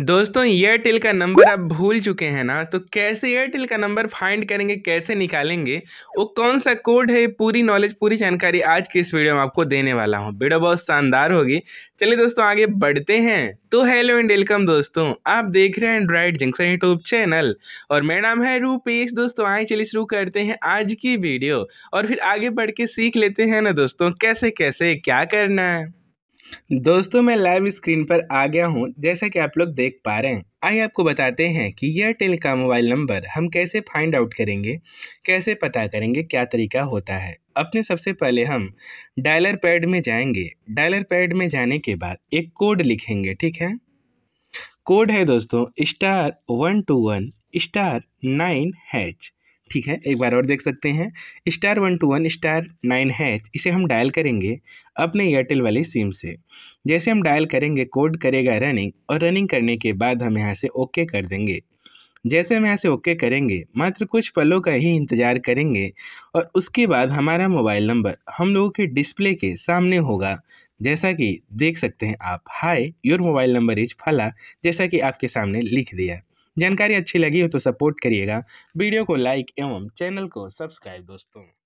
दोस्तों एयरटेल का नंबर आप भूल चुके हैं ना तो कैसे एयरटेल का नंबर फाइंड करेंगे कैसे निकालेंगे वो कौन सा कोड है पूरी नॉलेज पूरी जानकारी आज की इस वीडियो में आपको देने वाला हूँ वीडियो बहुत शानदार होगी चलिए दोस्तों आगे बढ़ते हैं तो हेलो एंड वेलकम दोस्तों आप देख रहे हैं एंड्राइड जंक्शन यूट्यूब चैनल और मेरा नाम है रूपेश दोस्तों आए चलिए शुरू करते हैं आज की वीडियो और फिर आगे बढ़ के सीख लेते हैं ना दोस्तों कैसे कैसे क्या करना है दोस्तों मैं लाइव स्क्रीन पर आ गया हूं जैसा कि आप लोग देख पा रहे हैं आइए आपको बताते हैं कि एयरटेल का मोबाइल नंबर हम कैसे फाइंड आउट करेंगे कैसे पता करेंगे क्या तरीका होता है अपने सबसे पहले हम डायलर पैड में जाएंगे डायलर पैड में जाने के बाद एक कोड लिखेंगे ठीक है कोड है दोस्तों star one two one star nine hash ठीक है एक बार और देख सकते हैं star one two one star nine hash इसे हम डायल करेंगे अपने एयरटेल वाली सिम से जैसे हम डायल करेंगे कोड करेगा रनिंग और रनिंग करने के बाद हम यहाँ से ओके कर देंगे जैसे हम यहाँ से ओके करेंगे मात्र कुछ पलों का ही इंतज़ार करेंगे और उसके बाद हमारा मोबाइल नंबर हम लोगों के डिस्प्ले के सामने होगा जैसा कि देख सकते हैं आप hi your mobile number is फला जैसा कि आपके सामने लिख दिया जानकारी अच्छी लगी हो तो सपोर्ट करिएगा वीडियो को लाइक एवं चैनल को सब्सक्राइब दोस्तों